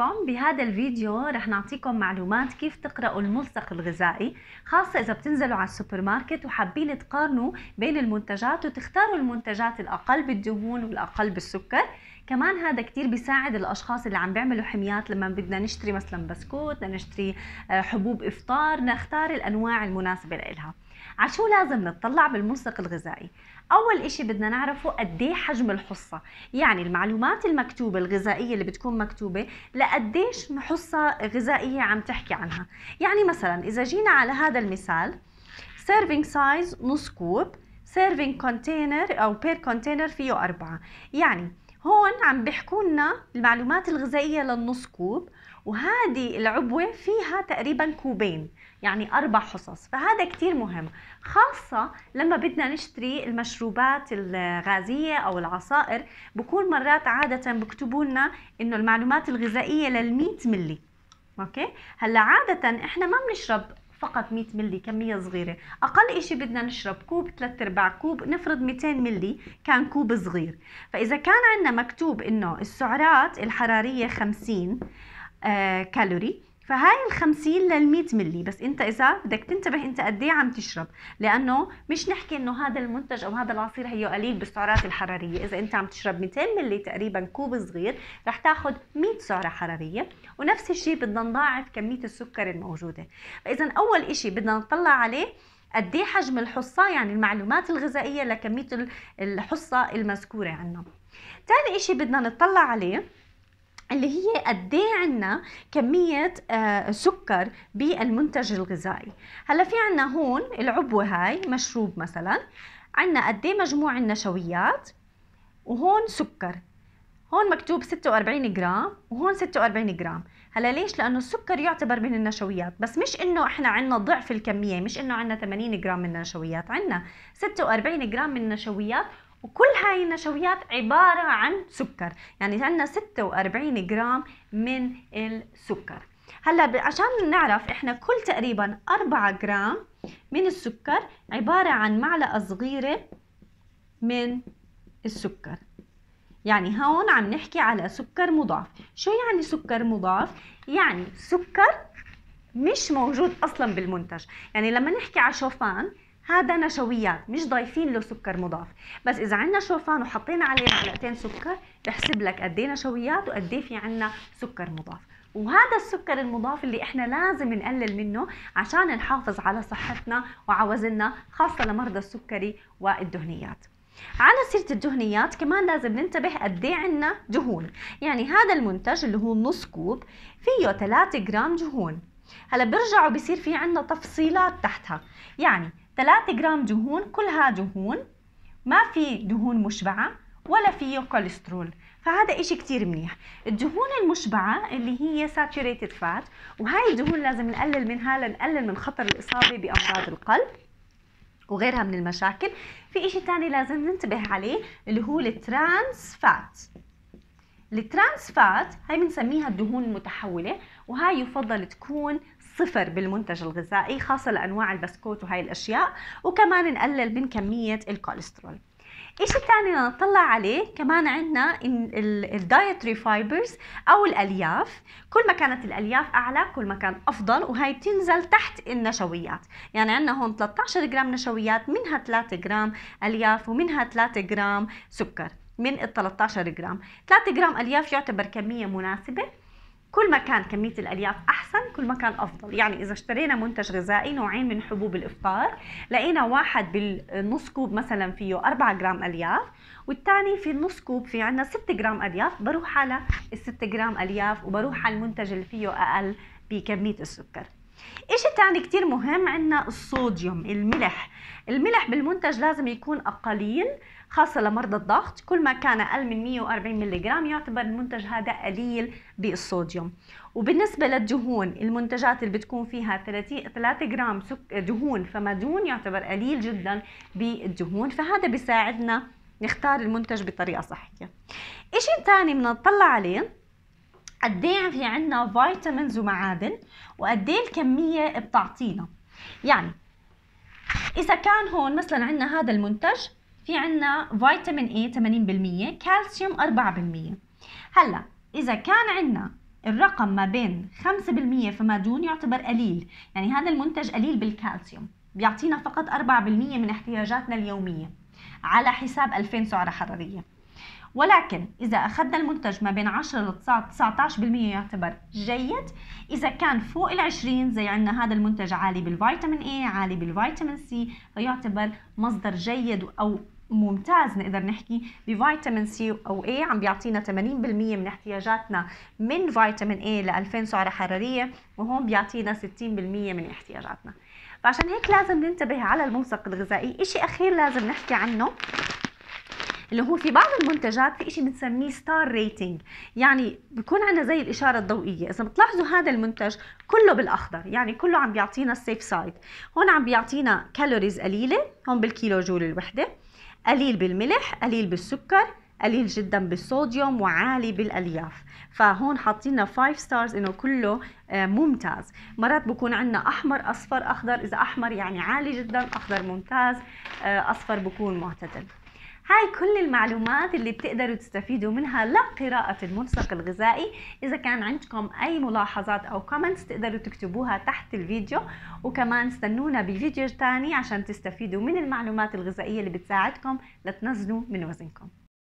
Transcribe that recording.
كم بهذا الفيديو رح نعطيكم معلومات كيف تقرأوا الملصق الغذائي خاصة إذا بتنزلوا على السوبر ماركت وحابين تقارنوا بين المنتجات وتختاروا المنتجات الأقل بالدهون والأقل بالسكر كمان هذا كتير بيساعد الأشخاص اللي عم بيعملوا حميات لما بدنا نشتري مثلا بسكوت نشتري آه، حبوب إفطار نختار الأنواع المناسبة لإلها عشو لازم نتطلع بالملصق الغذائي اول اشي بدنا نعرفه قد ايه حجم الحصه يعني المعلومات المكتوبه الغذائيه اللي بتكون مكتوبه لقديش حصه غذائيه عم تحكي عنها يعني مثلا اذا جينا على هذا المثال سيرفينج سايز نص كوب سيرفينج كونتينر او بير كونتينر فيه أربعة يعني هون عم بيحكوا لنا المعلومات الغذائية للنص كوب وهذه العبوة فيها تقريبا كوبين يعني أربع حصص فهذا كتير مهم خاصة لما بدنا نشتري المشروبات الغازية أو العصائر بكون مرات عادة بكتبوا لنا إنه المعلومات الغذائية لل100 ملي أوكي هلا عادة إحنا ما بنشرب فقط 100 ملي كمية صغيرة أقل إشي بدنا نشرب كوب 3 أرباع كوب نفرض 200 ملي كان كوب صغير فإذا كان عندنا مكتوب إنه السعرات الحرارية 50 آه، كالوري فهاي ال 50 لل 100 ملي بس انت اذا بدك تنتبه انت قد ايه عم تشرب لانه مش نحكي انه هذا المنتج او هذا العصير هي قليل بالسعرات الحراريه اذا انت عم تشرب 200 ملي تقريبا كوب صغير رح تاخذ 100 سعره حراريه ونفس الشيء بدنا نضاعف كميه السكر الموجوده فاذا اول شيء بدنا نطلع عليه قد ايه حجم الحصه يعني المعلومات الغذائيه لكميه الحصه المذكوره عندنا ثاني شيء بدنا نطلع عليه اللي هي قد ايه عندنا كميه آه، سكر بالمنتج الغذائي هلا في عندنا هون العبوه هاي مشروب مثلا عندنا قد ايه مجموع النشويات وهون سكر هون مكتوب 46 جرام وهون 46 جرام هلا ليش لانه السكر يعتبر من النشويات بس مش انه احنا عندنا ضعف الكميه مش انه عندنا 80 جرام من النشويات عندنا 46 جرام من النشويات وكل هاي النشويات عبارة عن سكر يعني عندنا 46 جرام من السكر هلا عشان نعرف احنا كل تقريبا 4 جرام من السكر عبارة عن معلقة صغيرة من السكر يعني هون عم نحكي على سكر مضاف شو يعني سكر مضاف؟ يعني سكر مش موجود اصلا بالمنتج يعني لما نحكي على شوفان هذا نشويات مش ضايفين له سكر مضاف بس اذا عندنا شوفان وحطينا عليه معلقتين سكر بحسب لك قد ايه نشويات وقد ايه في عندنا سكر مضاف وهذا السكر المضاف اللي احنا لازم نقلل منه عشان نحافظ على صحتنا وعوزننا خاصه لمرضى السكري والدهنيات على سيرة الدهنيات كمان لازم ننتبه قد ايه عندنا دهون، يعني هذا المنتج اللي هو نص كوب فيه 3 جرام دهون، هلا بيرجعوا بصير في عندنا تفصيلات تحتها، يعني 3 جرام دهون كلها دهون ما في دهون مشبعة ولا فيه كوليسترول فهذا إشي كتير منيح الدهون المشبعة اللي هي saturated fat وهاي الدهون لازم نقلل منها لنقلل من خطر الإصابة بأمراض القلب وغيرها من المشاكل في إشي تاني لازم ننتبه عليه اللي هو الترانس فات الترانس فات هاي بنسميها الدهون المتحولة وهاي يفضل تكون صفر بالمنتج الغذائي خاصة لأنواع البسكوت وهي الأشياء وكمان نقلل من كمية الكوليسترول الشيء الثاني نطلع عليه كمان عندنا الدايتري فايبرز او الالياف كل ما كانت الالياف اعلى كل ما كان افضل وهي بتنزل تحت النشويات يعني عندنا هون 13 جرام نشويات منها 3 جرام الياف ومنها 3 جرام سكر من ال 13 جرام 3 جرام الياف يعتبر كميه مناسبه كل ما كان كمية الألياف أحسن كل مكان افضل يعني اذا اشترينا منتج غذائي نوعين من حبوب الافطار لقينا واحد بالنص كوب مثلا فيه 4 جرام الياف والثاني في النص كوب في عندنا 6 جرام الياف بروح على ال 6 جرام الياف وبروح على المنتج اللي فيه اقل بكميه السكر إشي تاني كتير مهم عندنا الصوديوم الملح الملح بالمنتج لازم يكون أقلين خاصة لمرضى الضغط كل ما كان أقل من 140 ملغ يعتبر المنتج هذا قليل بالصوديوم وبالنسبة للدهون المنتجات اللي بتكون فيها 30 3 جرام دهون فما دون يعتبر قليل جدا بالدهون فهذا بيساعدنا نختار المنتج بطريقة صحية إشي تاني بنطلع عليه قد ايه في عندنا فيتامينز ومعادن وقد ايه الكميه بتعطينا يعني اذا كان هون مثلا عندنا هذا المنتج في عنا فيتامين اي 80% كالسيوم 4% هلا إذا كان عنا الرقم ما بين 5% فما دون يعتبر قليل يعني هذا المنتج قليل بالكالسيوم بيعطينا فقط 4% من احتياجاتنا اليومية على حساب 2000 سعرة حرارية ولكن إذا أخذنا المنتج ما بين 10 ل 19% يعتبر جيد إذا كان فوق ال 20 زي عندنا هذا المنتج عالي بالفيتامين A عالي بالفيتامين C فيعتبر مصدر جيد أو ممتاز نقدر نحكي بفيتامين سي او اي عم بيعطينا 80% من احتياجاتنا من فيتامين اي ل 2000 سعره حراريه وهون بيعطينا 60% من احتياجاتنا فعشان هيك لازم ننتبه على الملصق الغذائي شيء اخير لازم نحكي عنه اللي هو في بعض المنتجات في شيء بنسميه ستار ريتنج يعني بكون عندنا زي الاشاره الضوئيه اذا بتلاحظوا هذا المنتج كله بالاخضر يعني كله عم بيعطينا السيف سايد هون عم بيعطينا كالوريز قليله هون بالكيلو جول الوحده قليل بالملح قليل بالسكر قليل جدا بالصوديوم وعالي بالالياف فهون حاطين 5 ستارز انه كله آه، ممتاز مرات بكون عندنا احمر اصفر اخضر اذا احمر يعني عالي جدا اخضر ممتاز آه، اصفر بكون معتدل هاي كل المعلومات اللي بتقدروا تستفيدوا منها لقراءة الملصق الغذائي إذا كان عندكم أي ملاحظات أو كومنتس تقدروا تكتبوها تحت الفيديو وكمان استنونا بفيديو تاني عشان تستفيدوا من المعلومات الغذائية اللي بتساعدكم لتنزلوا من وزنكم